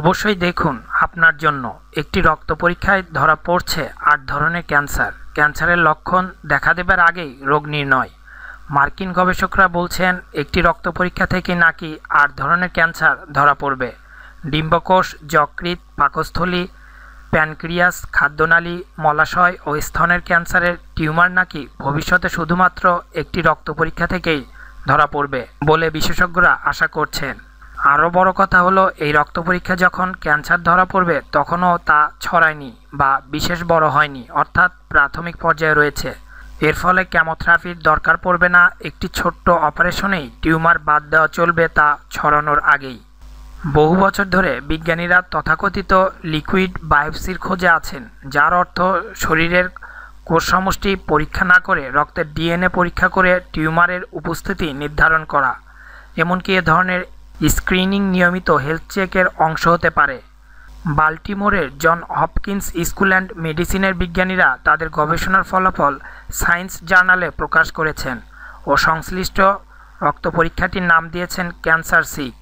অবশ্যই দেখুন আপনার জন্য একটি রক্ত পরীক্ষায় ধরা পড়ছে আট ধরনের ক্যান্সার ক্যান্সারের লক্ষণ দেখা দেবার আগেই রোগ নির্ণয় মার্কিন গবেষকরা বলছেন একটি রক্ত পরীক্ষা থেকে নাকি আট ধরনের ক্যান্সার ধরা পড়বে ডিম্বকোষ যকৃৎ পাকস্থলী প্যানক্রিয়াস খাদ্যনালী মলাশয় ও স্তনের ক্যান্সারের টিউমার নাকি ভবিষ্যতে শুধুমাত্র একটি রক্ত পরীক্ষা থেকেই ধরা পড়বে বলে বিশেষজ্ঞরা আশা করছেন আরও বড় কথা হলো এই রক্ত পরীক্ষা যখন ক্যান্সার ধরা পড়বে তখনও তা ছড়ায়নি বা বিশেষ বড় হয়নি অর্থাৎ প্রাথমিক পর্যায়ে রয়েছে এর ফলে ক্যামোথেরাপির দরকার পড়বে না একটি ছোট্ট অপারেশনেই টিউমার বাদ দেওয়া চলবে তা ছড়ানোর আগেই বহু বছর ধরে বিজ্ঞানীরা তথাকথিত লিকুইড বায়োপসির খোঁজে আছেন যার অর্থ শরীরের কোষ সমষ্টি পরীক্ষা না করে রক্তের ডিএনএ পরীক্ষা করে টিউমারের উপস্থিতি নির্ধারণ করা এমনকি এ ধরনের স্ক্রিনিং নিয়মিত হেলথ চেকের অংশ হতে পারে বাল্টিমোরের জন হপকিন্স স্কুল অ্যান্ড মেডিসিনের বিজ্ঞানীরা তাদের গবেষণার ফলাফল সায়েন্স জার্নালে প্রকাশ করেছেন ও সংশ্লিষ্ট রক্ত পরীক্ষাটির নাম দিয়েছেন ক্যান্সার সিক